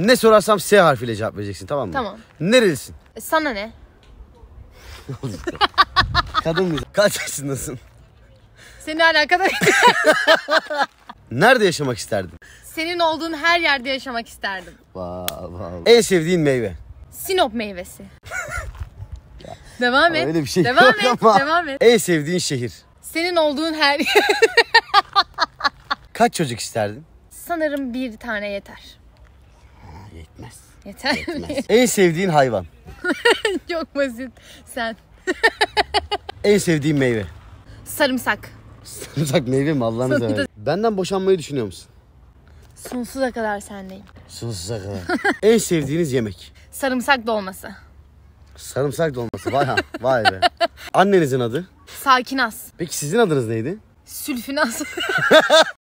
Ne sorarsam S harfiyle cevap vereceksin tamam mı? Tamam. Nerelisin? E, Sana ne? Kadın mısın? Kaç yaşındasın? Senin alakadar Nerede yaşamak isterdin? Senin olduğun her yerde yaşamak isterdim. Vav vav. En sevdiğin meyve. Sinop meyvesi. devam et. Öyle bir şey devam yok et. ama. Devam et. En sevdiğin şehir. Senin olduğun her yer. Kaç çocuk isterdin? Sanırım bir tane yeter. Yetmez. Yeter Yetmez. En sevdiğin hayvan. Çok basit. Sen. en sevdiğin meyve. Sarımsak. Sarımsak meyve mi Allah'ını Sonunda- Benden boşanmayı düşünüyor musun? Sonsuza kadar sendeyim. Sonsuza kadar. en sevdiğiniz yemek. Sarımsak dolması. Sarımsak dolması. Vay ha. Vay be. Annenizin adı. Sakinas. Peki sizin adınız neydi? Sülfinas.